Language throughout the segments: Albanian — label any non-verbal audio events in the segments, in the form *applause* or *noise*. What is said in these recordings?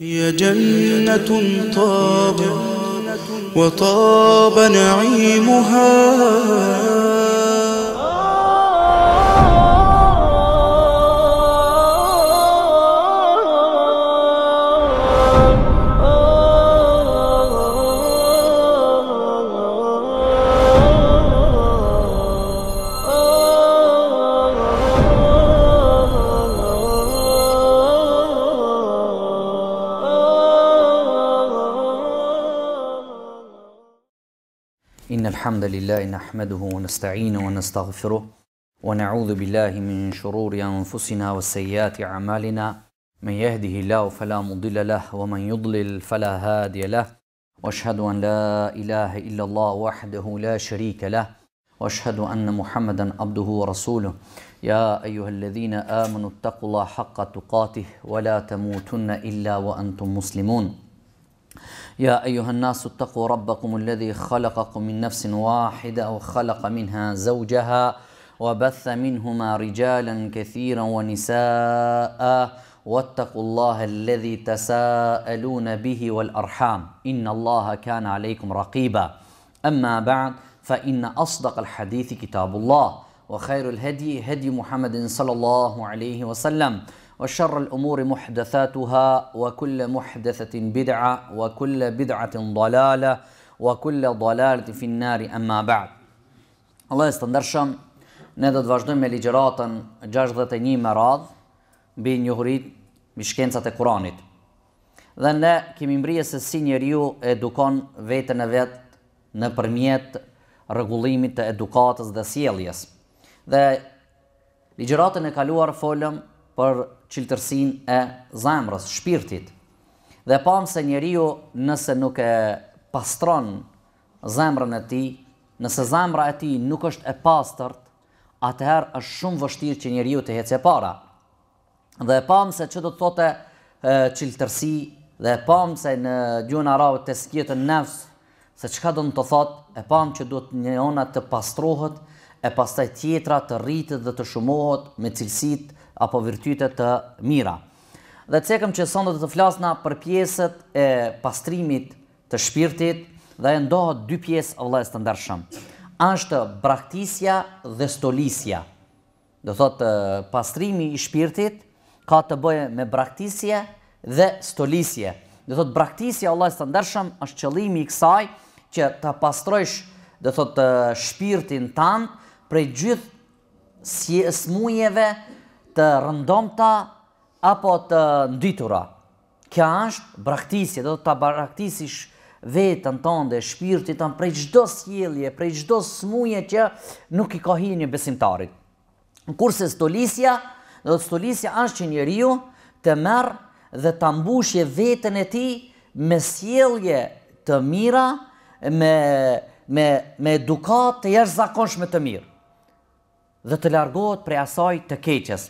هي جنة طاب وطاب نعيمها الحمد لله نحمده ونستعينه ونستغفره ونعوذ بالله من شرور أنفسنا وسيئات أعمالنا من يهده الله فلا مضل له ومن يضلل فلا هادي له واشهد أن لا إله إلا الله وحده لا شريك له واشهد أن محمدا عبده ورسوله يا أيها الذين آمنوا اتقوا الله حق تقاته ولا تموتن إلا وأنتم مسلمون يا أيها الناس اتقوا ربكم الذي خلقكم من نفس واحدة وخلق منها زوجها وبث منهما رجالا كثيرا ونساء واتقوا الله الذي تساءلون به والأرحام إن الله كان عليكم رقيبا أما بعد فإن أصدق الحديث كتاب الله وخير الهدي هدي محمد صلى الله عليه وسلم wa sharral umuri muhdathatuha wa kull muhdathatin bid'a wa kull bid'atin dalala wa kull dalalatin fin nar amma ba'd Allah të ndërshëm, ne do të vazhdojmë me ligjëratën 61 me radh mbi njohurit me shkencat e Kuranit dhe ne kemi mbrije se si njeriu ju edukon vetën e vetë në përmjet regullimit të edukatës dhe sieljes. Dhe ligjëratën e kaluar folëm për qiltërsin e zemrës, shpirtit. Dhe pam se njeriu nëse nuk e pastron zemrën e ti, nëse zemrë e ti nuk është e pastërt, atëherë është shumë vështirë që njeriu të hecë e para. Dhe pam se që do të thote e, qiltërsi, dhe pam se në gjuna rave të skjetën nefës, se qka do në të thotë, e pam që do të njëona të pastrohet, e pastaj tjetra të rritet dhe të shumohet me cilësit apo vërtytet të mira. Dhe cekëm që sëndët të flasna për pjesët e pastrimit të shpirtit dhe e ndohët dy pjesë o lajës të ndërshëm. Ashtë braktisja dhe stolisja. Dhe thotë pastrimi i shpirtit ka të bëje me braktisje dhe stolisje. Dhe thotë braktisja o lajës të ndërshëm është qëlimi i kësaj që të pastrojsh dhe thotë shpirtin tanë prej gjithë si smujeve të rëndomta apo të nditura. Kja është braktisje, do të të braktisish vetën të ndë shpirtit të prej gjdo s'jelje, prej gjdo smuje që nuk i kohi një besimtarit. Në kurse stolisja, do të stolisja është që një të merë dhe të mbushje vetën e ti me s'jelje të mira, me, me, me edukat të jeshtë zakonshme të mirë dhe të largohet prej asaj të keqes.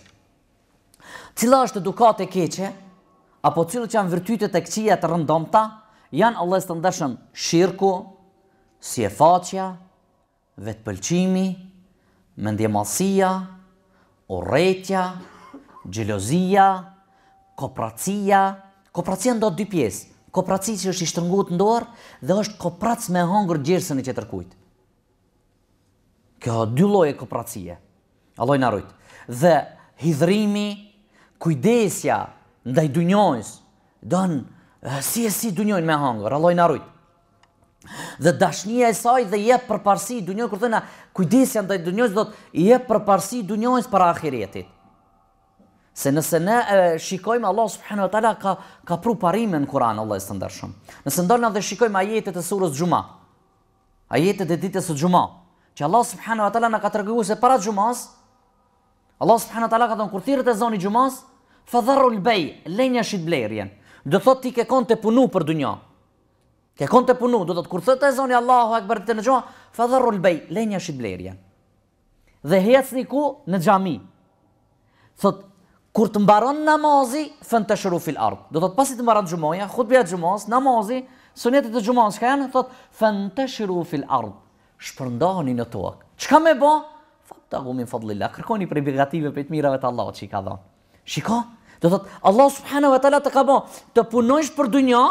Cila është edukat e keqe, apo cilë që janë vërtytet e këqia të rëndomta, janë Allah të ndërshëm shirku, si e faqja, vetë mendjemasia, oretja, gjelozia, kopracia, kopracia ndo të dy pjesë, kopraci që është i shtërngut ndorë dhe është koprac me hongër gjersën i që tërkujtë. Kjo dy lloje kopracie. Alloj na rujt. Dhe hidhrimi, kujdesja ndaj dunjojës, don eh, si e si dunjojnë me hangër, alloj na rujt. Dhe dashnia e saj dhe jep përparësi dunjojës, kur në kujdesja ndaj dunjojës, do të jep përparësi dunjojës para ahiretit. Se nëse ne shikojmë Allah subhanahu wa taala ka ka pru në Kur'an Allah është ndershëm. Nëse ndonë dhe shikojmë ajetet e surës Xhuma. Ajetet e ditës së Xhumës që Allah subhanahu wa taala na ka treguar se para xumas Allah subhanahu wa taala ka thon kur thirret e zoni xumas fa dharru al bay len yashid blerjen do thot ti ke kon te punu per dunya ke kon te punu do thot kur thot e zoni Allahu akbar te xuma fa dharru al bay len yashid blerjen dhe hecni ku ne xhami thot Kur të mbaron namazi, fën të shëru fil ardhë. Do të pasi pasit të mbaron gjumoja, khutbja bja gjumos, namazi, sunetit të gjumos, shka janë, thot, fën të shëru fil ardhë shpërndani në tokë. Qka me bo? Fatë të agumin fadlilla, kërkoni për i begative për i të mirave të Allah, që i ka dhonë. Shiko? Do thotë, Allah subhanahu wa ta'la të ka bo, të punojsh për dunja,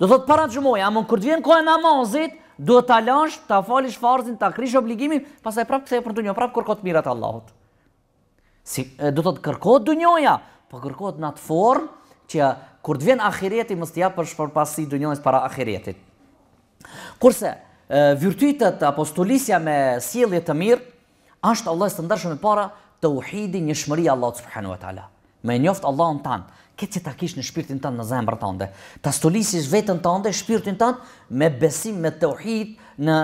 do thotë para të gjumoj, amon kërë të vjenë kohë e namazit, do të alash, të falish farzin, të akrish obligimin, pasaj prapë këthej e për dunja, prapë kërkot mirat Allahot. Si, do thotë, kërkot dunjoja, pa po kërkot në atë formë, që kërë të vjenë akiretit, mështë të për shpërpasi dunjojës para akiretit. Kurse, vyrtytet apostolisja me sjellje të mirë, ashtë Allah së të e para të uhidi një shmëri Allah subhanu e tala. Me njoftë Allah në tanë, këtë që ta kishë në shpirtin tanë në zemrë të ndë, ta stolisis vetën të shpirtin tanë me besim me të uhid në,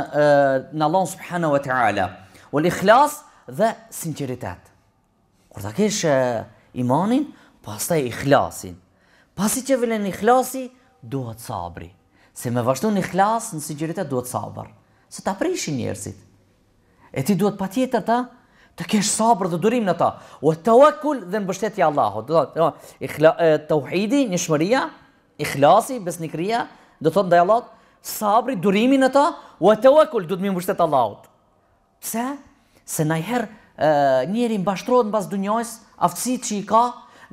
në Allah subhanu e tala. O li khlas dhe sinceritet. Kur ta kishë imanin, pas ta i khlasin. Pasi që vilen i khlasi, duhet sabri se me vazhdo një klasë në sigjeritet duhet sabër, se ta prishin njerësit. E ti duhet pa tjetër ta, të kesh sabër dhe durim në ta, o të uakull dhe në bështetja Allahot. Do, do, të uhidi, një shmëria, i klasi, besnikria, do thotë ndaj Allahot, sabri, durimi në ta, o të uakull, duhet mi bështetja Allahot. Pse? Se najherë njeri mbashtrojnë në bas dunjojës, aftësit që i ka,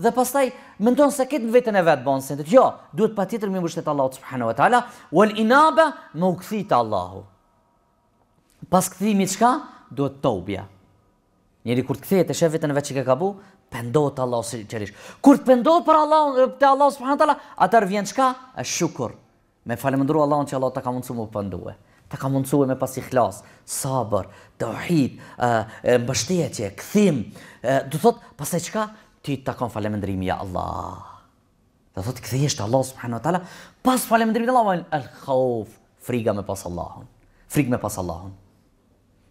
dhe pastaj, mendon se këtë në vetën e vetë banë Jo, duhet pa tjetër më mështet Allah subhanahu wa ta'ala, u al inaba më u këthitë Allahu. Pas këthimi qka, duhet të ubja. Njëri, kur të këthit e shëvit e në vetë që ke kabu, pëndohet Allah së qërish. Kur të pëndohet për Allah, të Allah subhanahu wa ta'ala, atër vjen qka, e shukur. Me falemëndru Allah që Allah të ka mundësu më pëndue. Ta ka mundësue me pas i klas, sabër, mbështetje, këthim. Du thot, pas e qka, ti ta kon falemendrimi ja Allah. Do thot këthi thjesht Allah subhanahu wa taala pas falendrimit Allah vajnë, al khauf friga me pas Allahun. Frik me pas Allahun.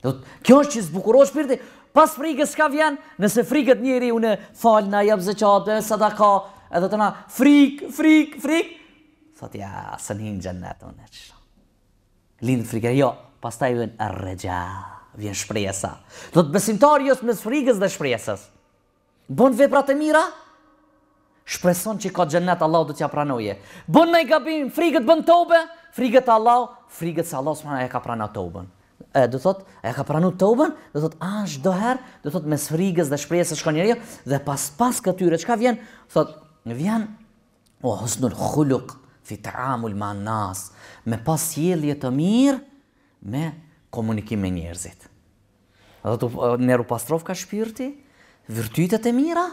Do thot kjo është që zbukurosh shpirtin pas frikës ka vjen nëse frikët njeriu në falna, na jap zeqate sadaka edhe na, frik frik frik thot ja sen hin jannat on e shoh. lindë frika jo pastaj vjen rreja vjen shpresa. Do të besimtari jos me frikës dhe shpresës. Bon veprat e mira, shpreson që ka xhennet Allah do t'ja pranoje. Bon me i gabim, frigët bën tobe, frigët Allah, frigët se Allah s'mana e ka prana tobën. E, dhe thot, e ka pranu tobën, do thot, ashtë herë, do thot, mes frigës dhe shprejës e shkon njërjo, dhe pas pas këtyre, çka vjen? Thot, në vjen, o, hësnul khuluq, fi ta'amul ma nas, me pas jelje të mirë, me komunikim me njerëzit. Dhe thot, në pastrov ka shpirti, vërtytet e mira,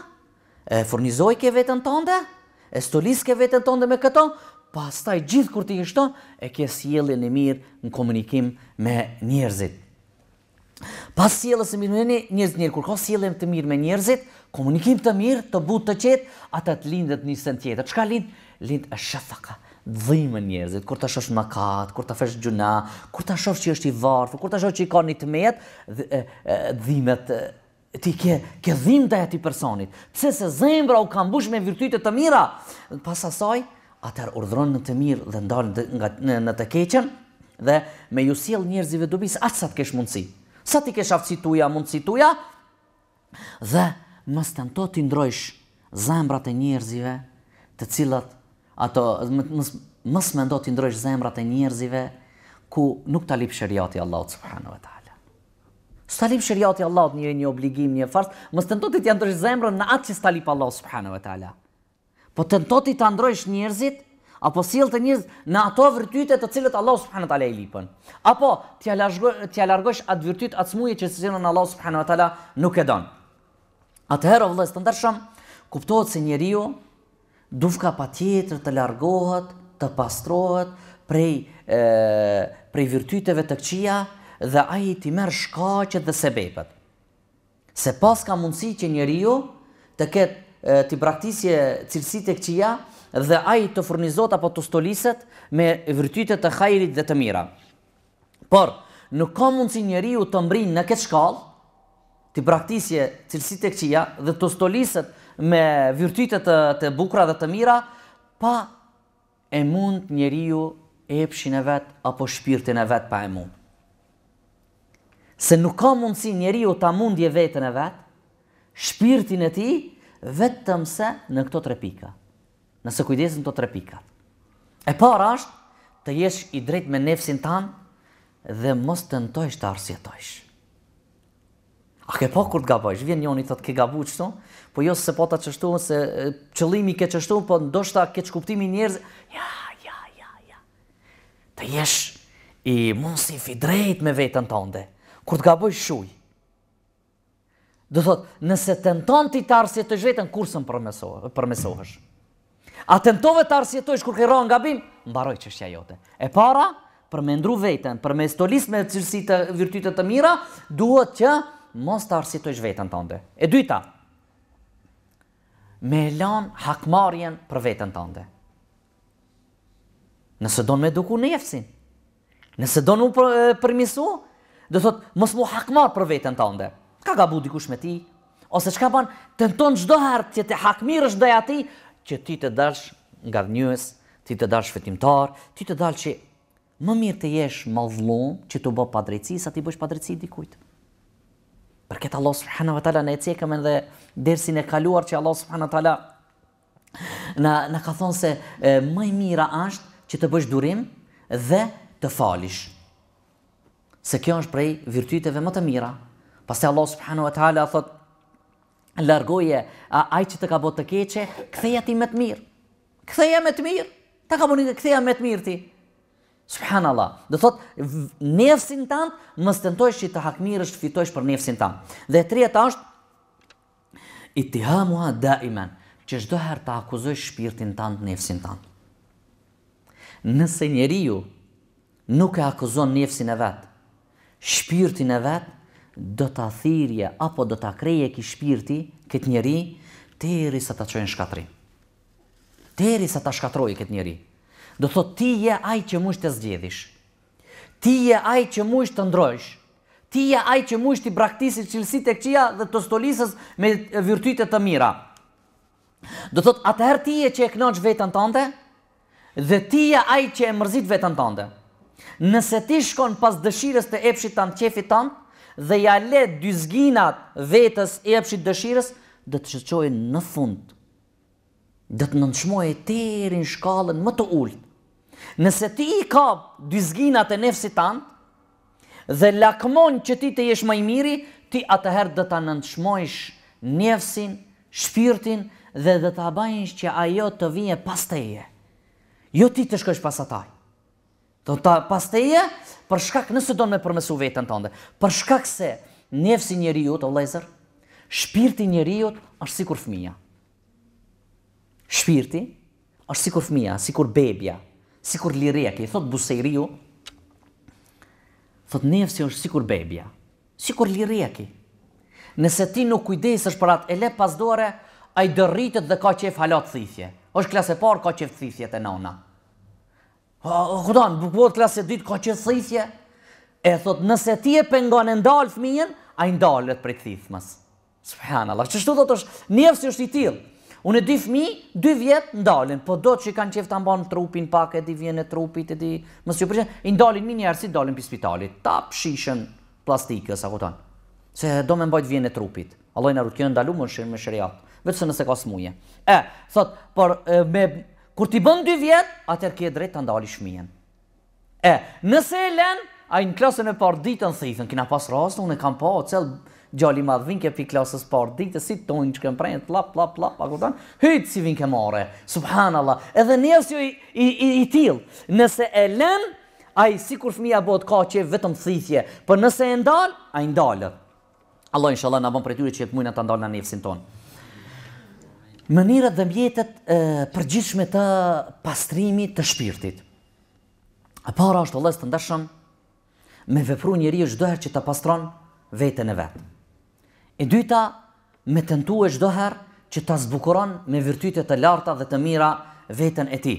e furnizoj ke vetën tënde, e stolis ke vetën tënde me këto, pastaj gjithë kur ti je e ke sjelljen e mirë në komunikim me njerëzit. Pas sjelljes e mirë me njerëz, njerëz kur ka sjelljen të mirë me njerëzit, komunikim të mirë, të butë të qetë, ata të lindet një sen tjetër. Çka lind? Lind e shëfaka, dhimë njerëzit, kur ta shosh në makat, kur ta fesh gjuna, kur ta shosh që është i varfë, kur ta shosh që i ka një të metë, dhimët ti ke, ke dhimta e ti personit. Pse se zembra u kam bush me virtyte të mira. Pas asaj, atër urdhron në të mirë dhe ndalë në, në të keqen dhe me ju siel njerëzive dubis atë sa të kesh mundësi. Sa ti kesh aftësi tuja, mundësi tuja dhe më stën to të ndrojsh e njerëzive të cilat ato më më më më më më më më më më më më më më më më Stalip shëriati Allah të një obligim, një farës, mësë të ndotit janë ndrysh zemrën në atë që stalip Allah, subhanëve tala. Po të ndotit të ndrysh njërzit, apo silë të njërzit në ato vërtyte të cilët Allah, subhanëve tala, i lipën. Apo t'ja largosh atë vërtyt atë smuje që sësirën Allah, subhanëve tala, nuk e donë. Atëherë, o vëllës të ndërshëm, kuptohet se njëri ju, dufka pa tjetër të largohet, të pastrohet prej, prej vërtyteve të këqia, dhe a i ti merë shkacet dhe sebepet. Se pas ka mundësi që njeriu ju të ketë të praktisje cilësit e këqia dhe a i të furnizot apo të stoliset me vërtytet të hajrit dhe të mira. Por, nuk ka mundësi njeriu ju të mbrin në këtë shkallë, të praktisje cilësit e këqia dhe të stoliset me vërtytet të, të bukra dhe të mira, pa e mund njeriu ju epshin e vetë apo shpirtin e vetë pa e mundë se nuk ka mundësi njeri o ta mundje vetën e vetë, shpirtin e ti, vetëm se në këto tre pika. Nëse kujdesin të tre pika. E para është, të jesh i drejt me nefsin tanë, dhe mos të ndojsh të arsjetojsh. A ke po kur të gabojsh? Vjen njoni të të ke gabu qëto, po jo se po të qështu, se qëlimi ke qështu, po ndoshta ke qëkuptimi njerëz, ja, ja, ja, ja. Të jesh i mund i fi drejt me vetën të ndë kur të gaboj shuj, do thot, nëse tenton ti të arsjet të zhvetën, kur së më përmesohësh? A tentove të arsjet të ish kur kërë nga bim? Mbaroj që shja jote. E para, për me ndru vetën, për me stolis me cilësit të të mira, duhet që mos të arsjet të ish vetën të ndë. E dyta, me elan hakmarjen për vetën të ndë. Nëse do në me duku në jefësin, nëse do në përmisohë, do thot mos mu hakmar për veten tënde. Ka gabu dikush me ti? Ose çka ban? Tenton çdo herë që të hakmirësh ndaj ati, që ti të dalsh nga vënjës, ti të dalsh fitimtar, ti të dalsh që më mirë të jesh mallvllum, që të bësh padrejtësi sa ti bësh padrejtësi dikujt. Për këtë Allah subhanahu wa taala na e cekëm dhe dersin e kaluar që Allah subhanahu wa taala na na ka thon se më e mira është që të bësh durim dhe të falish se kjo është prej virtyteve më të mira. Pasi Allah subhanahu wa taala thot largoje ai që të ka bërë të keqe, ktheja ti më të mirë. Ktheja më të mirë, ta ka bënë ktheja më të mirë ti. Subhanallah. Do thot nefsin tan, mos tentosh ti të hakmirësh, fitosh për nefsin tënd. Dhe e treta është ittihamuha daiman që është doher të akuzoj shpirtin të antë nefsin të antë. Nëse njeriu nuk e akuzon nefsin e vetë, shpirtin e vet, do ta thirrje apo do ta kreje ki shpirti kët njerëj deri sa ta çojë në shkatrim. Deri sa ta shkatrojë kët njerëj. Do thot ti je ai që mund të zgjedhish. Ti je ai që mund të ndrojsh. Ti je ai që mund të braktisësh cilësitë tek çia dhe të stolisës me virtyte të mira. Do thot atëherë ti je që e kënaqsh veten tënde dhe ti je ai që e mërzit veten tënde. Të Nëse ti shkon pas dëshirës të epshit tanë, qefit tanë, dhe ja le dysginat vetës e epshit dëshirës, dhe të shëqojnë në fundë dhe të nëndshmoj e të shkallën më të ullët. Nëse ti i ka dysginat e nefësi tanë, dhe lakmon që ti të jesh maj miri, ti atëherë dhe të nëndshmoj nefësin, shpirtin, dhe dhe të abajnë që ajo të vijë pas të eje. Jo ti të shkësh pas ataj. Do të pas teje, për shkak nëse do me përmesu vetën të Për shkak se nefsi njeri jutë, o lezer, shpirti njeri jutë është si kur fëmija. Shpirti është si kur fëmija, si kur bebja, si kur ki thot busejri ju, thot nefsi është si kur bebja, si kur liria ki. Nëse ti nuk kujdes është për atë ele pasdore, a i dërritët dhe ka qef halat thithje. është klasë e parë ka qef thithje të nona. Këtan, bukëvot klasë e dytë, ka që thithje. E thot, nëse ti e pengon e ndalë fëmijen, a i ndalët për i thithmas. Subhanallah, që shtu thot është, njefës është i tilë. Unë e dy fëmi, dy vjetë ndalën, po do që i kanë qefë të ambanë trupin, pak e di vjenë e trupit, e di mësë që përshënë, i ndalën mi njerësi, ndalën për spitalit, ta pëshishën plastikës, akotan, se do me mbajt vjenë e trupit. Allojnë arru, kjo e ndalu më shërë me shëriat, vetë se nëse ka smuje. E, thotë, por Kur ti bën 2 vjet, atëherë ke drejt ta ndalish fëmijën. E, nëse e lën, ai në klasën e parë ditën thithën. kena "Kina pas rast, unë kam pa o cel gjali madh vin ke klasës parë ditë si ton që kanë prënë lap lap lap pa don. Hyt si vin ke mare, Subhanallahu. Edhe njerëz jo i i, i, i till. Nëse e lën, ai sikur fëmia bëhet kaq e vetëm thithje, po nëse e ndal, ai ndalet. Allah inshallah na bën për ty që të mund ta ndalë nefsin ton mënyrat dhe mjetet e, përgjithshme të pastrimit të shpirtit. A para është Allah të ndashëm me vepru njëri është doher që të pastron vetën e vetë. E dyta, me tentu e shdoher që të zbukuron me vyrtytet të larta dhe të mira vetën e ti.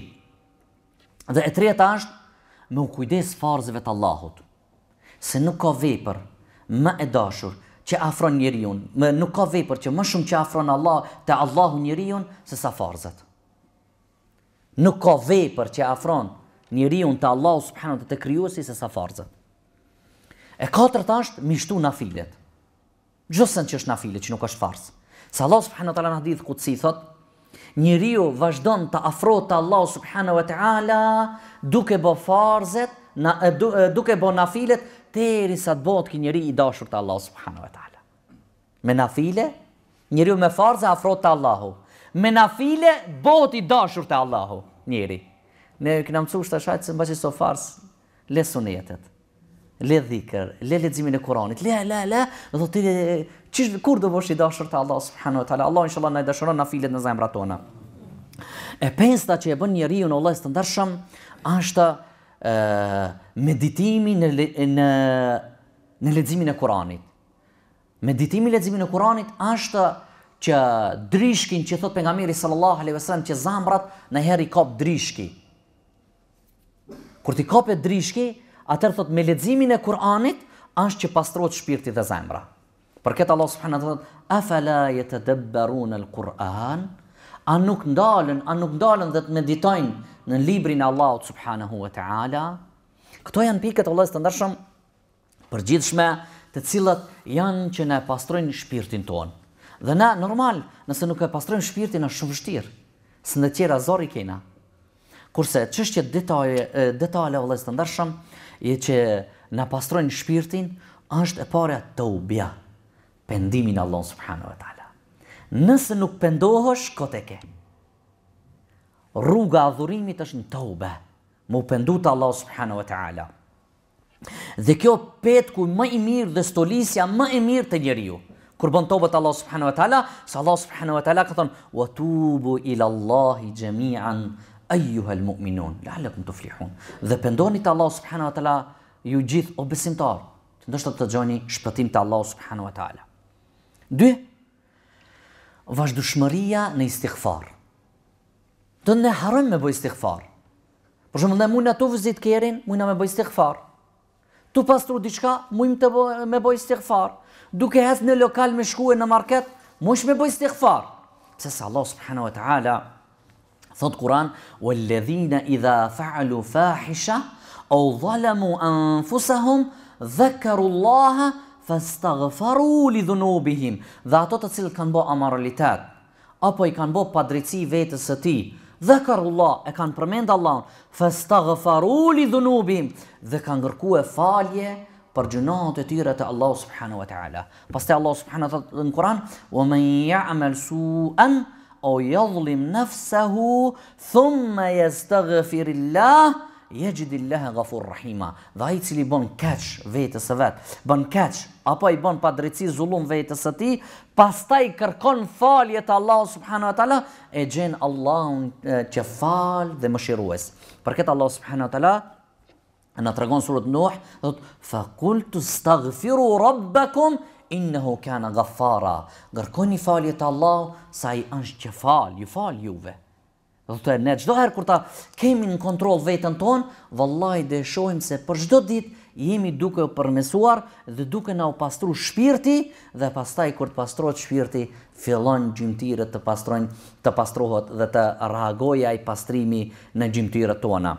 Dhe e treta është me u kujdes farzive të Allahut, se nuk ka vepër më e dashur, që afron njëriun. Nuk ka vepër që më shumë që afron Allah të Allahu njëriun, se sa farzët. Nuk ka vepër që afron njëriun të Allahu subhanu të të kryusi, se sa farzët. E katërt ashtë, mishtu na filet. Gjusën që është na filet, që nuk është farzë. Se Allah subhanu të ala në hadithë të si thot, njëriu vazhdon të afro të Allahu subhanu të ala duke bo farzët, Na, duke bo na filet të sa të botë kë i dashur të Allahu Subhanu e Ta'ala. Me na file, njëri me farze afrot të Allahu. Me na file, bot i dashur të Allahu njëri. Ne këna më të qëtë se në bëqë so farzë, le sunetet, le dhikr, le leximin e Kuranit, le, le, le, dhe do të të, kur do bësh i dashur të Allah Subhanu e Ta'ala. Allah, inshallah, na i dashuron na filet në zemra tona. E pensta që e bën njëri u në Allah i sëndërshëm, ashtë të, meditimi në në në leximin e Kuranit. Meditimi në leximin e Kuranit është që drishkin që thot pejgamberi sallallahu alejhi vesellem që zambrat në herë i kop drishki. Kur ti kopë drishki, atëherë thot me leximin e Kuranit është që pastrohet shpirti dhe zemra. Për këtë Allah subhanahu wa taala thot: "Afala yatadabbaruna al-Qur'an?" a nuk ndalën, a nuk ndalën dhe të meditojnë në librin Allah subhanahu wa ta'ala. Këto janë pikët Allah të ndërshëm për gjithshme të cilat janë që na pastrojnë shpirtin tonë. Dhe na normal, nëse nuk e pastrojnë shpirtin është shumë shtirë, së në tjera zori kena. Kurse, qështë që detale Allah të ndërshëm, je që në pastrojnë shpirtin, është e pare të ubja, pendimin Allah subhanahu wa ta'ala nëse nuk pëndohësh, këtë e ke. Rruga a dhurimit është në taube, mu pëndu të Allah subhanu wa ta'ala. Dhe kjo petë kuj më i mirë dhe stolisja më i mirë të njeri ju. Kur bën taube të Allah subhanu wa ta'ala, së Allah subhanu wa ta'ala këtën, wa tubu ila Allahi gjemiën, ejuha lë mu'minun, la lëkum të flihun. Dhe pëndoni të Allah subhanu wa ta'ala, ju gjithë o besimtarë, të ndështë të të gjoni shpëtim të Allah subhanu wa ta'ala. Dhe, vazhdushmëria në istighfar. Do të ne harrojmë me bëj istighfar. Por shumë ne mund na të vëzit kërin, mund na me bëj istighfar. Tu pastru diçka, mund të bëj me bëj istighfar. Duke has në lokal me shkuën në market, mund të me bëj istighfar. Se sa Allah subhanahu wa taala thot Kur'an, "Walladhina idha fa'alu fahisha aw zalamu anfusahum dhakarullaha" fastaghfaru li dhunubihim dhe ato të cilët kanë bërë amoralitet apo i kanë bërë padrejti vetes së tij dhe e kanë përmend Allah fastaghfaru li dhunubihim dhe kanë kërkuë falje për gjunat e tyre të Allah subhanahu wa ta'ala. Pas të Allah subhanahu wa ta'ala të në Kur'an, Wa men ja'mel su'an, o yadhlim nafsehu thumma jes të Yajidillaha ghafur rahima. Dhe ai cili bën keq vetes së vet, bën keq, apo i bën padrejti zullum vetes së tij, pastaj kërkon falje te Allahu subhanahu wa taala, e gjen Allahu që fal dhe mëshirues. Për këtë Allahu subhanahu wa taala na tregon surat Nuh, thot fa qultu staghfiru rabbakum innehu kana ghaffara. Kërkoni falje te Allahu sa i është që falë, ju fal juve. Dhe të e ne gjdo herë kur ta kemi në kontrol vetën ton, vëllaj dhe shohim se për gjdo ditë jemi duke përmesuar dhe duke na u pastru shpirti dhe pastaj kur të pastrojt shpirti, fillon gjimtire të pastrojnë, të pastrohet dhe të rahagoja i pastrimi në gjimtire tona.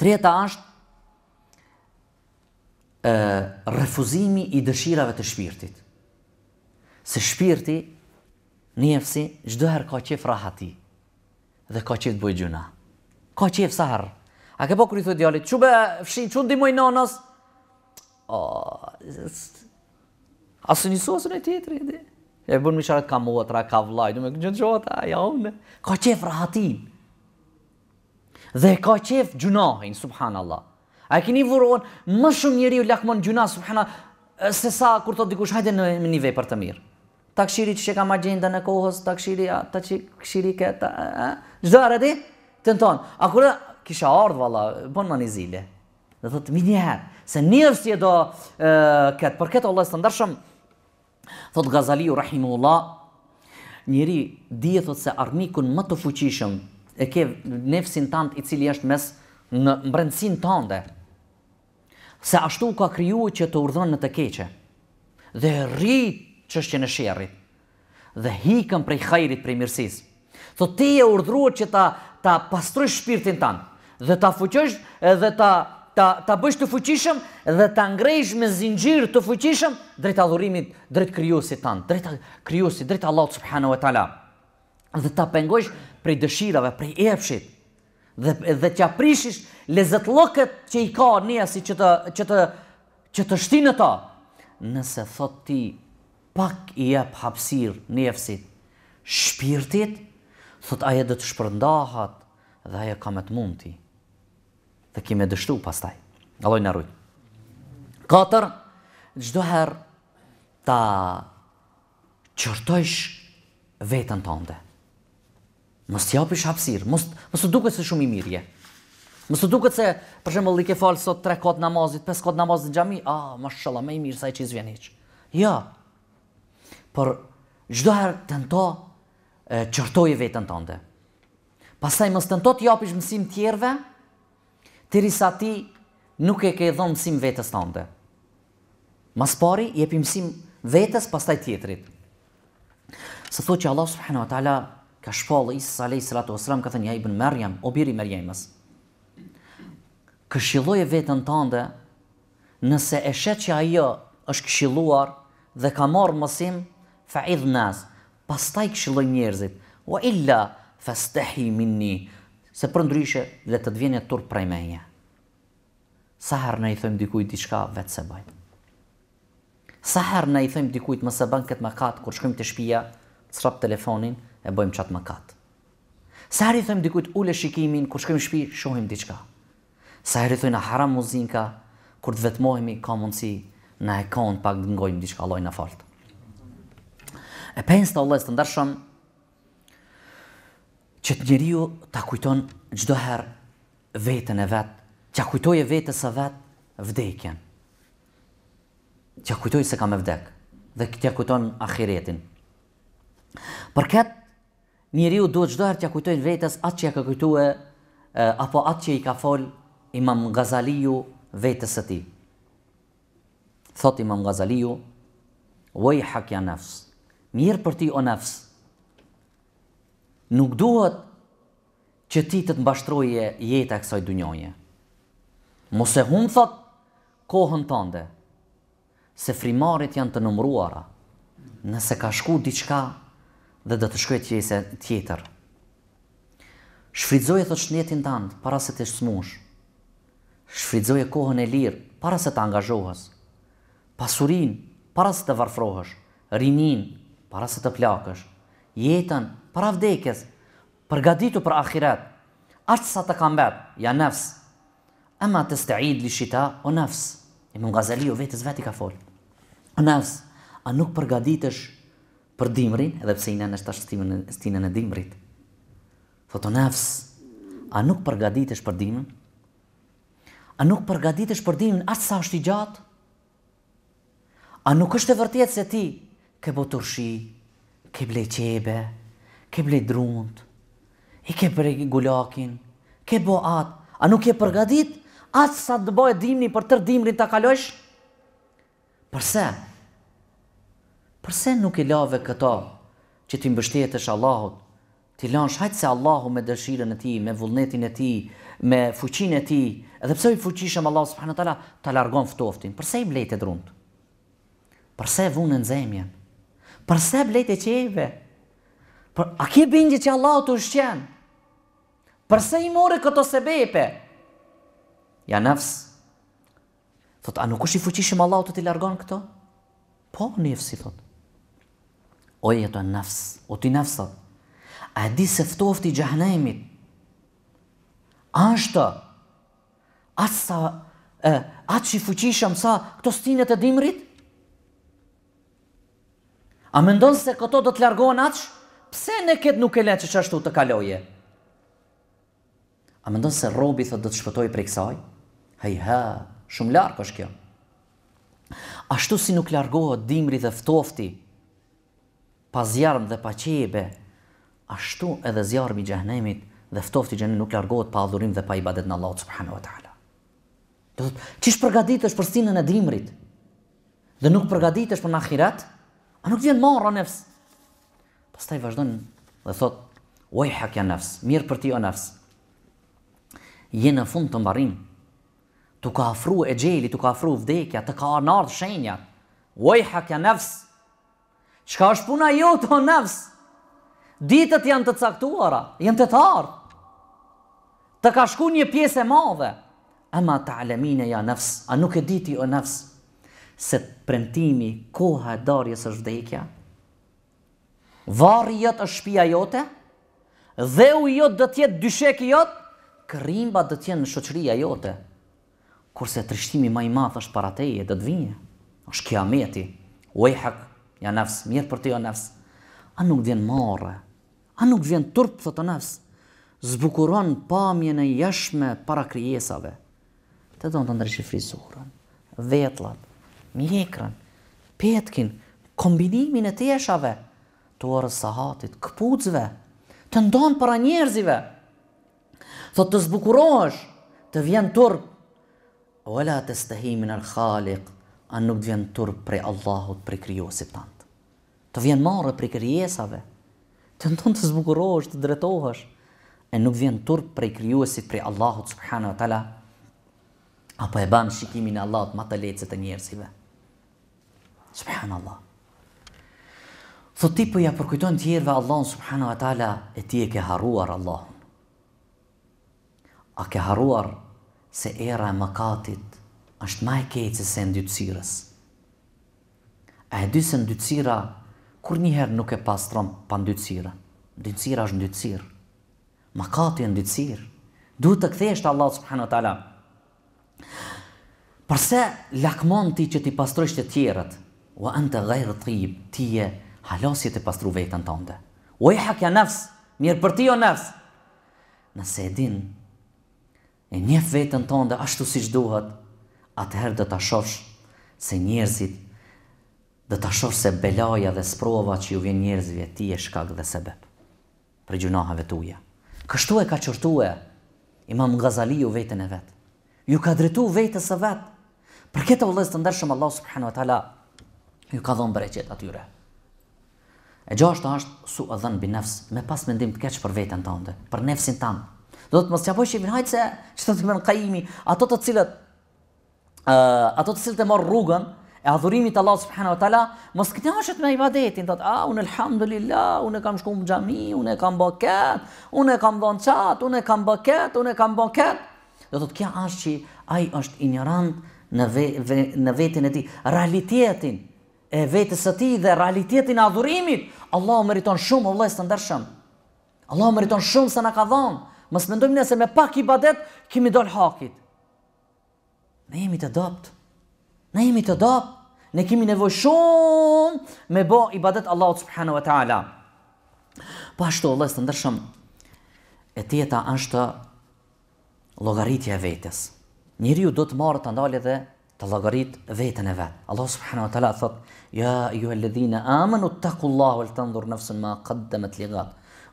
Treta ashtë e, refuzimi i dëshirave të shpirtit. Se shpirti, njefësi, gjdoher ka qef rahati, dhe ka qef të bëj gjuna. Ka qef sahar. A ke po kërë i thot djalit, që be fshin, çu ndihmoj nanës? O, asë një sosë në tjetëri, e e bunë më qarët ka motra, ka vlajt, në me gjënë gjota, ja unë, ka qef rahatin, dhe ka qef gjunahin, subhanallah, a e kini vuron, më shumë njeri u lakmon gjuna, subhanallah, se sa kur të dikush, hajde në një vej për të mirë, takshiri që që ka ma gjenda në kohës, takshiri, ta që këshiri këta, Gjdo e rëdi, të A kisha ardhë, valla, bon në një zile. Dhe dhe mi njëherë, se njërës do kat, për këtë Allah së të ndërshëm, thot Gazaliu, Rahimullah, njëri dje thot se armikun më të fuqishëm, e ke nefësin tante i cili është mes në mbrendësin tande. se ashtu ka kryu që të urdhën në të keqe, dhe rritë që është që në shërrit, dhe hikëm prej kajrit prej mirësisë, Tho ti e urdhrua që ta ta pastroj shpirtin tan dhe ta fuqish edhe ta ta ta bësh të fuqishëm dhe ta ngrejsh me zinxhir të fuqishëm drejt adhurimit drejt krijuesit tan drejt krijuesit drejt Allahut subhanahu wa taala dhe ta pengosh prej dëshirave prej epshit, dhe dhe t'ia prishish lezetllokët që i ka nia si që të që të që të shtinë ato nëse thot ti pak i jap hapësir nefsit shpirtit Thot aje dhe të shpërndahat dhe aje ka me të mund ti. Dhe kime dështu pastaj. Aloj në rujtë. Katër, gjdoherë ta qërtojsh vetën të ndë. Mësë të japish hapsirë, mësë të duke se shumë i mirje. Mësë të duke se, për shemë, li ke falë sot tre kotë namazit, pes kotë namazit në gjami, a, ah, më shëllë, me i mirë sa i qizë vjen iqë. Ja, jo. për gjdoherë të ndë qërtoj e vetën të ndë. Pasaj mësë të në të japish mësim tjerve, të risa ti nuk e ke e dhonë mësim vetës të ndë. Masë pari, jepi mësim vetës pasaj tjetërit. Se thot që Allah Subhanahu wa ta'ala ka shpallë Isës alai sratu osram, ka thënë ja ibn merjam, o biri merjamës. Këshiloj e vetën të nëse e shetë që ajo është këshiluar dhe ka marë mësim, fa idh nëzë pastaj këshilloj njerëzit, o illa festehi minni, se për ndryshe dhe të dvjen e tur prej meje. Sa herë në i thëmë dikujt diçka vetë se bëjmë. Sa herë në i thëmë dikujt më se bënë këtë mëkat, kur shkëm të shpia, srap telefonin e bëjmë qatë mëkat. Sa herë i thëmë dikujt ule shikimin, kur shkëm shpi, shohim diçka. Sa herë i në haram muzinka, kur të vetëmohemi ka mundësi, në e konë pak të ngojmë diçka, loj në faltë. E pensë të Allah të ndërshëm, që të njëriju të kujton gjdoher vetën e vetë, që kujtoj e vetës e vetë vdekjen, që kujtoj se ka me vdekë, dhe këtë ja kujton akiretin. Për këtë, njëriju duhet gjdoher që e vetës atë që ja ka kujtue, e, apo atë që i ka fol imam Gazaliju vetës e ti. Thot imam Gazaliju, vëj hakja nefës, mirë për ti o nefës, nuk duhet që ti të të mbashtroje jetë e kësaj dunjoje. Mose humë thot, kohën tënde, se frimarit janë të nëmruara, nëse ka shku diçka dhe dhe të shkuj tjese tjetër. Shfridzoj e thot shnetin tëndë, para se të shmush, shfridzoj e kohën e lirë, para se të angazhohës, pasurin, para se të varfrohës, rinin, para se të plakësh, jetën para vdekjes, përgatitur për ahiret, aq sa të kam ja nafs. ema të li shita o nefs. E mund gazali vetës veti ka fol. O nefs, a nuk përgatitesh për dimrin, edhe pse i nën tash ashtimin e stinën e dimrit. Thotë nafs, a nuk përgatitesh për dimrin? A nuk përgatitesh për dimrin aq sa është i gjatë? A nuk është e vërtetë se ti ke bo tërshi, ke ble qebe, ke ble drunt, i ke bre gulakin, ke bo atë, a nuk je përgadit, atë sa të bo e dimni për tër dimrin të kalosh? Përse? Përse nuk i lave këto që ti mbështetesh Allahut, ti lanë shajtë se Allahu me dëshirën e ti, me vullnetin e ti, me fuqin e ti, edhe pse i fuqishëm Allahu subhanu ta largon fëtoftin, përse i blejt e drunt? Përse vunë në nëzemjen? përse blejt e qejeve? A ke bingi që Allah të ushqen, qenë? Përse i more këto sebepe? Ja nefës. Thot, a nuk është i fuqishim Allah të të largon këto? Po, nefës i thot. Oj, e të e nefës. O ti i nefësat. A di se ftofti i gjahnejmit? A është të? Atë që i fuqishëm sa këto stinët e dimrit? A mendon se këto do të largohen aq? Pse ne ket nuk e lënë që ashtu të kaloje? A mendon se robi thot do të shpëtoj prej kësaj? Hej ha, shumë larg është kjo. Ashtu si nuk largohet dimri dhe ftofti pa zjarm dhe pa qebe, ashtu edhe zjarmi i xhehenemit dhe ftofti që nuk largohet pa adhurim dhe pa ibadet në Allah subhanahu wa taala. Do të thotë, çish përgatitesh për sinën e dimrit dhe nuk përgatitesh për ahiret, A nuk vjen marr në nafs. Pastaj vazhdon dhe thot: "Oj hak ja nafs, mirë për ti o nafs. Je në fund të mbarrim. Tu ka afru e xheli, tu ka afru vdekja, të ka nard shenja. Oj hak ja nafs. Çka është puna jote o nafs? Ditët janë të caktuara, janë të tarë, Të ka shku një pjesë e madhe. Ama alemine ja nafs, a nuk e diti o nafs?" se premtimi koha e darjes është vdekja, varri jëtë është shpia jote, dhe u jëtë dhe tjetë dysheki jëtë, kërimba dëtë jetë në shoqëria jote, kurse trishtimi ma i math është parateje dhe të vinje, është kja meti, u e hak, ja nefës, mirë për të jo nefës, a nuk vjen marë, a nuk vjen turp, thë të nefës, zbukuron pamjen e jeshme para krijesave, të do në të ndrëshifri vetlat, mjekrën, petkin, kombinimin e teshave, të orës sahatit, këpucve, të ndonë për njerëzive, thot të zbukurosh, të vjen turp, o la të stëhimin al khalik, a nuk të vjen turp pre Allahut, pre kryosit të tantë, të vjen marë pre kryesave, të ndonë të zbukurosh, të dretohësh, e nuk vjen turp pre kryosit, pre Allahut, subhanu atala, apo e banë shikimin e Allahut, ma të lecët e njerëzive, Subhanallah Allah. Thot ti për po ja përkujton të Allah subhanu wa ta'la e ti e ke haruar Allah. A ke haruar se era e makatit është ma e kejtë se se në A e dy se në dytsira kur njëherë nuk e pastron pa në dytsira. dytsira është në dytsirë. Makati në dytsirë. Duhë të këthejështë Allah subhanu wa ta'la. Përse lakmon ti që ti pastrojsh të tjerët, wa anta ghayr tayyib ti je halasit të pastru veten tënde u e hakja nafs mirë për ti o nafs nëse edin e nje veten tënde ashtu si që duhet atëherë do të shosh se njerëzit do të shosh se belaja dhe sprova që ju vjen njerëzve ti e shkak dhe sebep për gjunahave tuja kështu e ka qërtu e imam gazali ju vetën e vetë ju ka dretu vetës e vetë për këtë vëllës të ndërshëm Allah subhanahu wa taala ju ka dhënë breqet atyre. E gjashta është su e dhënë binefs, me pas mendim të keq për veten tënde, për nefsin tënë. Do të mos qapoj shqipin hajtë se që të të mënë kaimi, ato të cilët, uh, ato të cilët e morë rrugën, e adhurimit Allah subhanahu wa taala mos këtë hashet me ibadetin thot ah un elhamdulillah un e kam shkuar në xhami un e kam bëkat un e kam dhënë çat un e kam bëkat un e kam bëkat do thot kja ashi ai është ignorant në ve, ve, në veten e tij realitetin e vetës e ti dhe realitetin e adhurimit, Allah më rriton shumë, Allah së të ndërshëm. Allah më rriton shumë se në ka dhonë. Mësë mendojmë nëse me pak i badet, kemi dolë hakit. Ne jemi të dopt. Ne jemi të dopt. Ne kemi nevoj shumë me bo i badet Allah subhanu wa ta'ala. Po ashtu, Allah së të ndërshëm, e tjeta është logaritja vetës. Njëri ju do të marë të ndalë edhe të llogarit veten e vet. Allah subhanahu wa taala thot: "Ya ayyuha alladhina amanu taqullaha wal tanzur nafsun ma qaddamat lighad."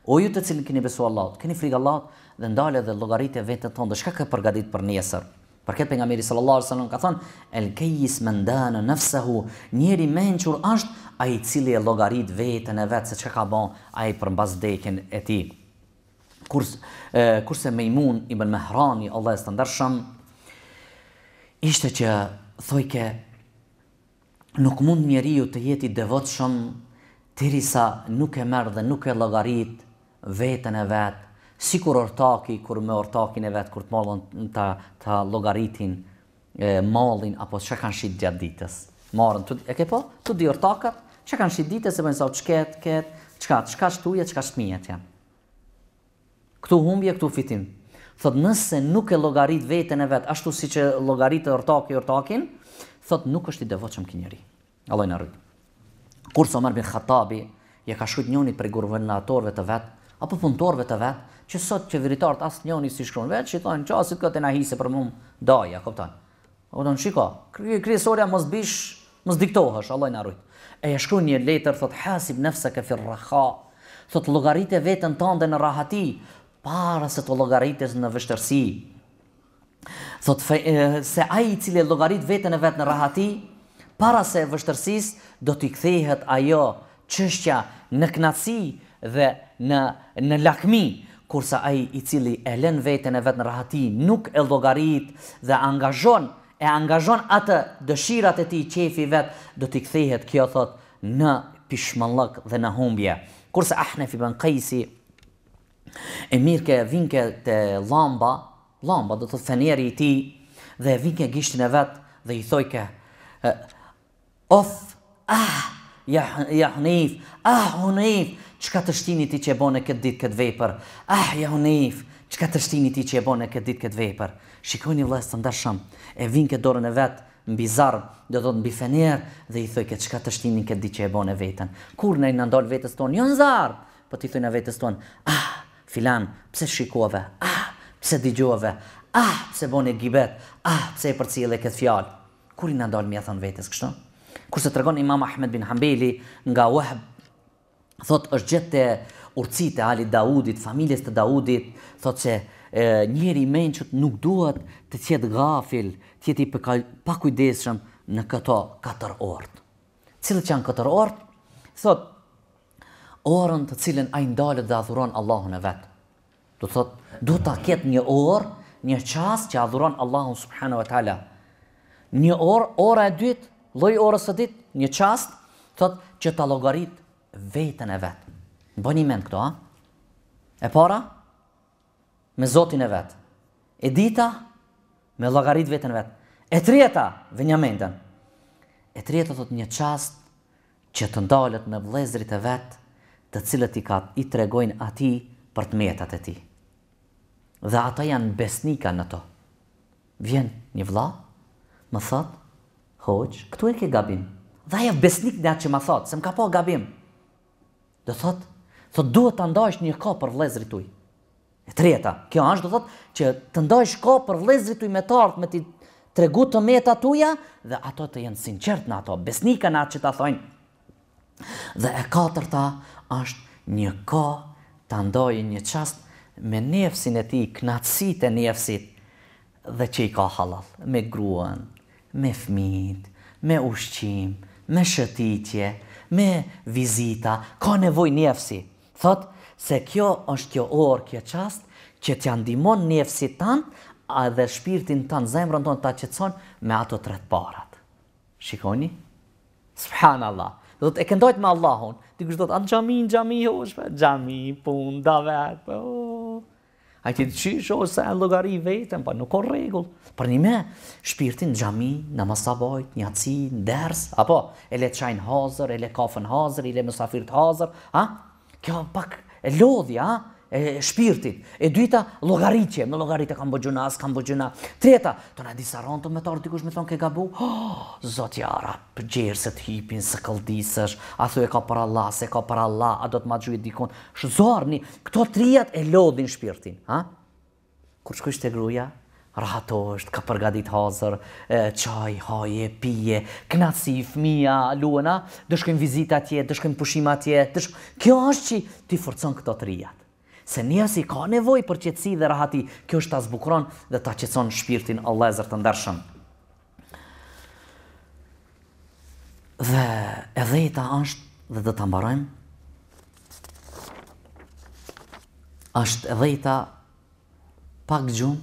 O ju të cilin keni besuar Allahut, keni frikë Allahut dhe ndale dhe e veten tonë, çka ka përgatitur për nesër. Për këtë pejgamberi sallallahu alaihi wasallam ka thënë: "El kayyis man dana nafsuhu, njeri mençur është ai i cili e llogarit veten e vet se çka ka bën ai për dekën e tij." Kurse kurse Meimun ibn Mahrani, Allah e standardshëm, ishte që thojke nuk mund njeri ju të jeti devot shumë tiri sa nuk e merë dhe nuk e lagarit vetën e vetë, si kur ortaki, kur me ortakin e vetë, kur të mollon të, të logaritin, e, mollin, apo që kanë shqit gjatë ditës. Marën, tu, e ke po, tu di ortakat, që kanë shqit ditës, e bëjnë sa, që ketë, ketë, që ka, që ka që tuje, që ka shmijet, Këtu humbje, këtu fitim, thot nëse nuk e llogarit veten e vet, ashtu siç e llogarit ortaki ortakin, thot nuk është i devotshëm ky njeri. Allah na rrit. Kur Omar bin Khattabi ja ka shkruajt njëri prej gubernatorëve të vet, apo puntorëve të vet, që sot qeveritarët as njëri si shkruan vet, që thonë çasit këtë na hise për mua, daja, kupton. O don shiko, kryesorja mos bish, mos diktohesh, Allah na rrit. E ja shkruan një letër thot hasib nafsaka fi rraha. Thot llogaritë veten tënde në rahati, para se të logaritës në vështërsi. Thot fe, e, se ai i cili logaritë vetën e vetë në rahati, para se vështërsis do t'i kthehet ajo qështja në knaci dhe në, në lakmi, kursa ai i cili e lën vetën e vetë në rahati, nuk e logaritë dhe angazhon, e angazhon atë dëshirat e ti qefi vetë, do t'i kthehet kjo thot në pishmëllëk dhe në humbje. Kursa Ahnefi bën Kajsi, E mirë ke vinke të lamba, lamba do të feneri i ti, dhe vinke gishtin e vetë dhe i thojke, of, ah, jah, jahnif, ah, hunif, qka të shtini ti që e bone këtë ditë këtë vejpër, ah, jahnif, qka të shtini ti që e bone këtë ditë këtë vejpër, një vlesë të ndërshëm, e vinke dorën e vetë, mbi zarë, dhe do të mbi fenerë, dhe i thojke, qka të shtini këtë ditë që e bone vetën, kur në i nëndol vetës tonë, jo zarë, po ti thojnë a vetës tonë, ah, filan, pse shikove, ah, pse digjove, ah, pse boni gibet, ah, pse e për cilë e këtë fjallë. Kur i në dalë mi e thënë vetës, kështë? Kur se të regonë imam Ahmed bin Hambeli nga Wahb, thot është gjithë të urcite, ali Daudit, familjes të Daudit, thot që e, njeri menqët nuk duhet të qetë gafil, të qetë i pakujdeshëm në këto katër orët. Cilë që janë katër orët? Thot, orën të cilën a i ndalët dhe adhuron Allahun e vetë. të thot, du të ketë një orë, një qasë që adhuron Allahun subhanu e tala. Një orë, ora e dytë, loj orës e ditë, një qasë, thot, që të logarit vetën e vetë. Bëni mend këto, a? E para? Me zotin e vetë. E dita? Me logarit vetën e vetë. E trieta? Vë një mendën. E trieta, thot, një qasë që të ndalët me blezrit e vetë, të cilët i i tregojnë ati për të metat e ti. Dhe ata janë besnika në to. Vjen një vla, më thot, hoq, këtu e ke gabim. Dhe aje besnik në atë që më thot, se më ka po gabim. Dhe thot, thot duhet të ndajsh një ka për vlezri tuj. E treta, kjo është do thot, që të ndajsh ka për vlezri tuj me tartë, me ti tregu të metat tuja, dhe ato të jenë sinqert në ato, besnika në atë që ta thojnë, Dhe e katërta është një ko të ndojë një qast me njefësin e ti, knatsit e njefësit, dhe që i ka halal, me gruan, me fmit, me ushqim, me shëtitje, me vizita, ka nevoj njefësi. Thot, se kjo është kjo orë, kjo qast, që t'ja ndimon njefësit tanë, edhe dhe shpirtin tanë, zemrën tonë, ta qëtëson me ato tretë parat. Shikoni? Subhanallah! Subhanallah! Do të e këndojt me Allahun. Ti kështë thot, anë gjami, në gjami, ho, shpe, gjami, pun, da vetë, po. A ti të qysh, o, se e logari vetën, pa po nuk o regull. Për një me, shpirtin gjami, në masabajt, një atësin, në ders, apo, e le qajnë hazër, e le kafën hazër, e le mësafirt hazër, ha? Kjo pak e lodhja, ha? e shpirtit. E dyta, llogaritje, me llogaritë kam bëjë gjuna, kanë bëjë gjuna. Treta, tona disa rrotë me tort dikush më thon ke gabu. Oh, *gasps* Zoti ara, për se të hipin së a thu e ka për Allah, se ka për Allah, a do të majuj dikon. Shzorni, këto trijat e lodhin shpirtin, ha? Kur shkosh te gruaja, është, ka përgatitur hazër, çaj, haje, pije, knaci i fëmia, luana, do vizita atje, do shkojm pushim atje, Kjo është që ti forcon këto triat se njësi si ka nevoj për qëtësi dhe rahati, kjo është ta zbukron dhe ta qëtëson shpirtin o lezër të ndërshëm. Dhe edhe i ta është dhe dhe të mbarojmë, është edhe i ta pak gjumë,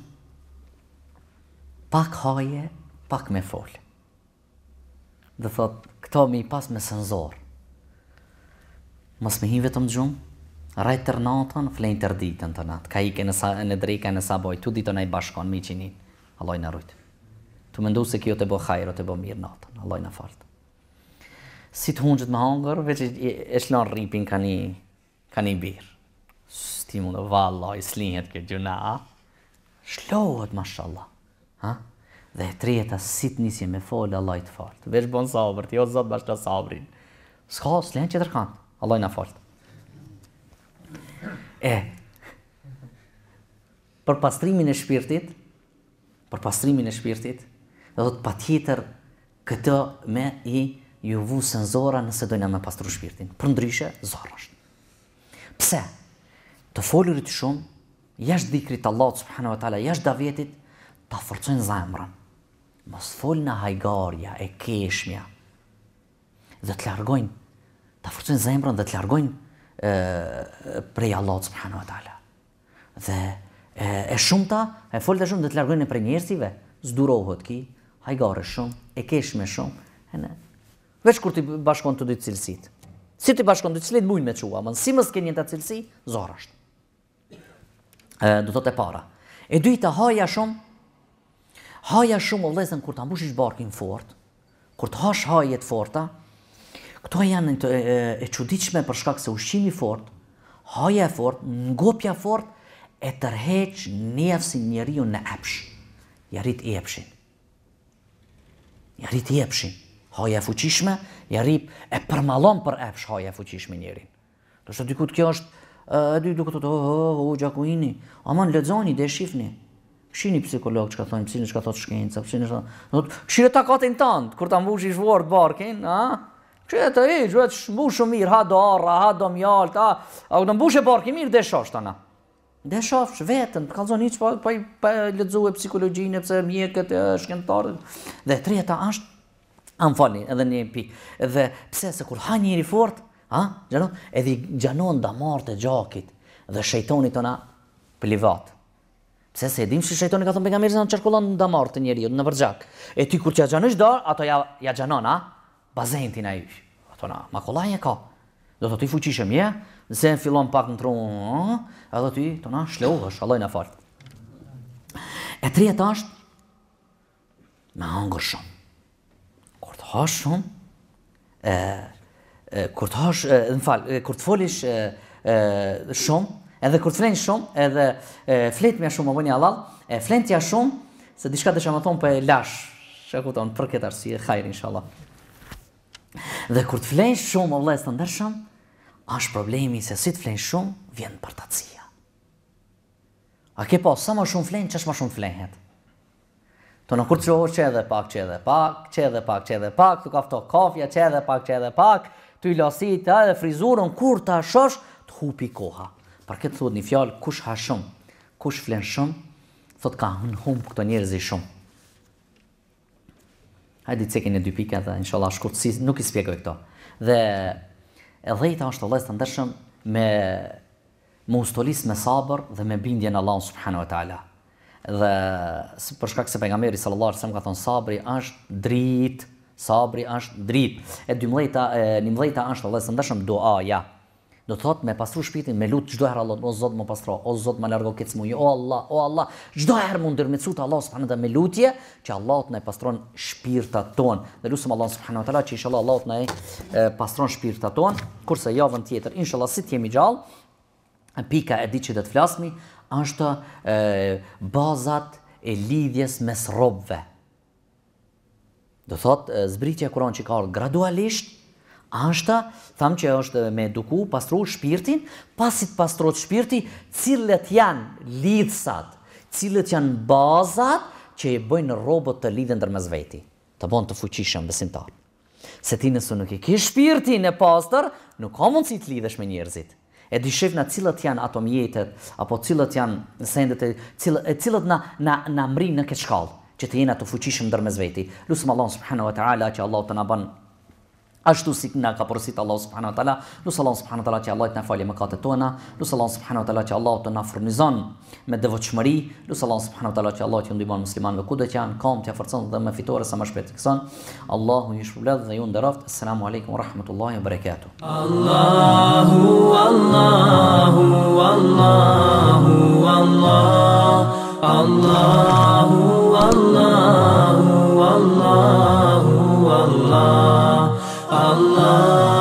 pak haje, pak me folë. Dhe thotë, këto mi pas me senzorë, mësë me hi vetëm gjumë, rajtë tër natën, flenjë tër ditën të natë. Ka ike në, sa, në drejka në saboj, tu ditën e i bashkon, mi qinin, Allah në rujtë. Tu ndu se kjo të bo hajrë, të bo mirë natën, Allah në faltë. Si të hunqët me hangër, veç e, e shlonë ripin ka një, ka një birë. Ti mundë, valla, i kjo gjuna, a? Shlohet, mashallah. Ha? Dhe treta, si të njësje me folë, Allah i të faltë. Veç bon sabër, ti jo zotë bashkë të sabërin. Ska, slinjet që tërkantë, Allah i në faltë e për pastrimin e shpirtit, për pastrimin e shpirtit, do të patjetër këtë me i ju vu senzora nëse dojnë me pastru shpirtin. Për ndryshe, është Pse? Të folurit shumë, jashtë dikrit të Allah, subhanu wa tala, jashtë davetit të forcojnë zemrën. Mos fol në hajgarja, e keshmja, dhe të largojnë, të forcojnë zemrën dhe të largojnë prej Allah subhanahu wa taala. Dhe e e shumta, e fol të shumë do të largojnë e prej njerëzve, zdurohet ki, ai shumë, e kesh më shumë. Ne veç kur ti bashkon të dy cilësit. Si ti bashkon të dy cilësit mujnë me çua, më si mos keni ta cilësi, zorrash. Ë do të thotë para. E dyta haja shumë Haja shumë lezen kur ta mbushish barkin fort, kur të hash hajet forta, Këto janë e quditshme për shkak se ushqimi fort, haja e fort, ngopja fort, e tërheq njefë njeriu njeri në epsh. Jarit i epshin. Jarit i epshin. Haja e fuqishme, jarit e përmalon për epsh haja e fuqishme njeri. Të shë dikut kjo është, e dy duke të të të të të të të të të të të psikolog që ka të të që ka të të të që ka të të të të të të që e të e, që e të mirë, ha do arra, ha do mjaltë, ha, a këtë mbushe parki po mirë, dhe të na. Dhe shosht, vetën, ka zonë iqë, pa, po, po i pa e psikologjinë, pëse mjekët, e, shkentarë, dhe treta ashtë, a më fali, edhe një pikë, dhe pëse se kur ha njëri fort, ha, i gjanon da martë e gjakit, dhe të na plivat. Pse se edhim se shejtoni ka thënë pejgamberi se na çarkullon ndamart njeriu në vërxhak. E ti kur t'ja xhanosh ato ja ja xhanon, a? bazentin ti na i ma kollaj e ka. Do të ti fuqishëm je, se e fillon pak në tronë, edhe ti, tona, na, shleu, dhe në falë. E tri është, tashtë, me angër shumë. Kur të hash shumë, kur të hash, në falë, kur të folish shumë, edhe kur të flenjë shumë, edhe flenjë me shumë, më bëni alalë, e flenjë tja shumë, se dishka të shamë aton për e lashë, shakuton, për këtë arsi, e khajrë, inshallah. Dhe kur të flenjë shumë o vlesë të ndërshëm, është problemi se si të flenjë shumë, vjenë për të A ke po, sa më shumë flenjë, që është më shumë flenjët? Të në kur të shohë që edhe pak, që edhe pak, që edhe pak, që edhe pak, të kafto kafja, që edhe pak, që edhe pak, të i lasit, edhe frizurën, kur të ashosh, të hupi koha. Për këtë thot një fjallë, kush ha shumë, kush flenjë shumë, thot ka hën hum këto njerëzi shumë. Hajde të cekin e dy pika dhe inshallah shkurtësi, nuk i spjekoj këto. Dhe e dhejta është të lesë të ndërshëm me ustolis me sabër dhe me bindje në Allah subhanu e ta'ala. Dhe përshka këse për nga sallallahu alajhi wasallam ka thonë sabëri është dritë, sabëri është dritë. E një mdhejta është të lesë të ndërshëm doa, ja, do thot me pastru shpirtin me lut çdo herë Allah o Zot më pastro o Zot më largo këtë smuj o Allah o Allah çdo herë mund të më çut Allah subhanahu me lutje që Allah të na pastron shpirtat ton dhe lutsom Allah subhanahu te ala që inshallah Allah të na pastron shpirtat ton kurse javën tjetër inshallah si të jemi gjallë pika e ditë që do të flasni është e, bazat e lidhjes mes robëve do thot zbritja kuran që ka ardhur gradualisht ashta, thamë që është me eduku, pastru shpirtin, pasit pastru të shpirti, cilët janë lidhësat, cilët janë bazat që i bëjnë robot të lidhën dërmez veti, të bon të fuqishëm besimtar. Se ti nësë nuk i ki shpirti në pastor, nuk ka mundësi të lidhësh me njerëzit. E di shifë në cilët janë atomjetet, apo cilët janë sendet, e cilët na, na, na mri në këtë shkallë, që të jena të fuqishëm dërmez veti. Lusëm Allah, subhanahu wa ta'ala, që Allah të nabanë ashtu si na ka porosit Allah subhanahu wa taala lutem Allah subhanahu wa taala që Allah të na falë mëkatet tona lutem Allah subhanahu wa taala që Allah të na furnizon me devotshmëri lutem Allah subhanahu wa taala që Allah të ndihmon muslimanëve ku do të janë kam të forcon dhe me fitore sa më shpejt të kson Allahu ju shpëlbet dhe ju nderoft assalamu alaikum wa rahmatullahi wa barakatuh Allahu Allahu Allahu Allah Allahu Allahu Allahu Allah Allah